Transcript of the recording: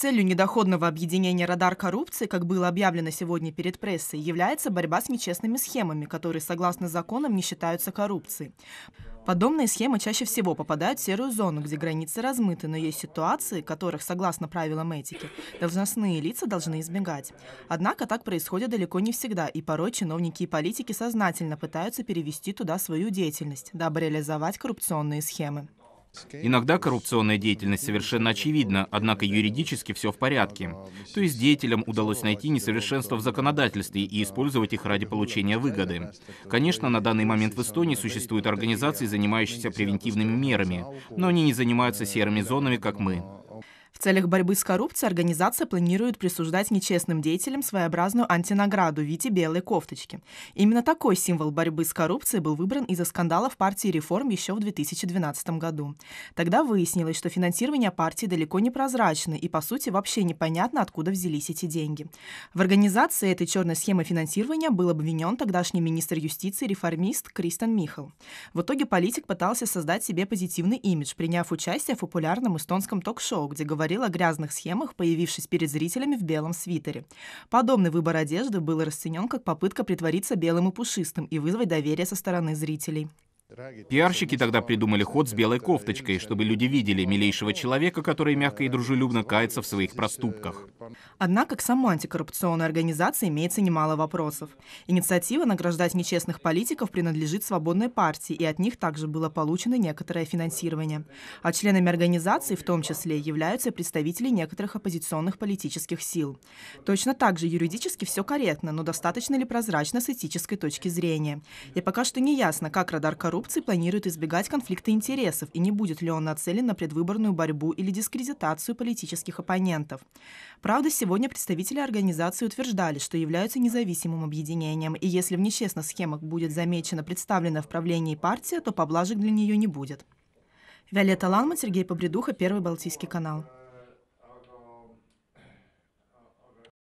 Целью недоходного объединения «Радар коррупции», как было объявлено сегодня перед прессой, является борьба с нечестными схемами, которые, согласно законам, не считаются коррупцией. Подобные схемы чаще всего попадают в серую зону, где границы размыты, но есть ситуации, которых, согласно правилам этики, должностные лица должны избегать. Однако так происходит далеко не всегда, и порой чиновники и политики сознательно пытаются перевести туда свою деятельность, дабы реализовать коррупционные схемы. Иногда коррупционная деятельность совершенно очевидна, однако юридически все в порядке. То есть деятелям удалось найти несовершенства в законодательстве и использовать их ради получения выгоды. Конечно, на данный момент в Эстонии существуют организации, занимающиеся превентивными мерами, но они не занимаются серыми зонами, как мы. В целях борьбы с коррупцией организация планирует присуждать нечестным деятелям своеобразную антинаграду в виде белой кофточки. Именно такой символ борьбы с коррупцией был выбран из-за скандала в партии реформ еще в 2012 году. Тогда выяснилось, что финансирование партии далеко не прозрачно и, по сути, вообще непонятно, откуда взялись эти деньги. В организации этой черной схемы финансирования был обвинен тогдашний министр юстиции реформист Кристен Михал. В итоге политик пытался создать себе позитивный имидж, приняв участие в популярном эстонском ток-шоу, где говорил заговорил о грязных схемах, появившись перед зрителями в белом свитере. Подобный выбор одежды был расценен как попытка притвориться белым и пушистым и вызвать доверие со стороны зрителей. Пиарщики тогда придумали ход с белой кофточкой, чтобы люди видели милейшего человека, который мягко и дружелюбно кается в своих проступках. Однако к самой антикоррупционной организации имеется немало вопросов. Инициатива награждать нечестных политиков принадлежит свободной партии, и от них также было получено некоторое финансирование. А членами организации в том числе являются представители некоторых оппозиционных политических сил. Точно так же юридически все корректно, но достаточно ли прозрачно с этической точки зрения? И пока что не ясно, как радар коррупции коррупции планирует избегать конфликта интересов и не будет ли он нацелен на предвыборную борьбу или дискредитацию политических оппонентов. Правда, сегодня представители организации утверждали, что являются независимым объединением, и если в нечестных схемах будет замечена представленная в правлении партия, то поблажек для нее не будет. Виолетта Ланман, Сергей Побредуха, Первый Балтийский канал.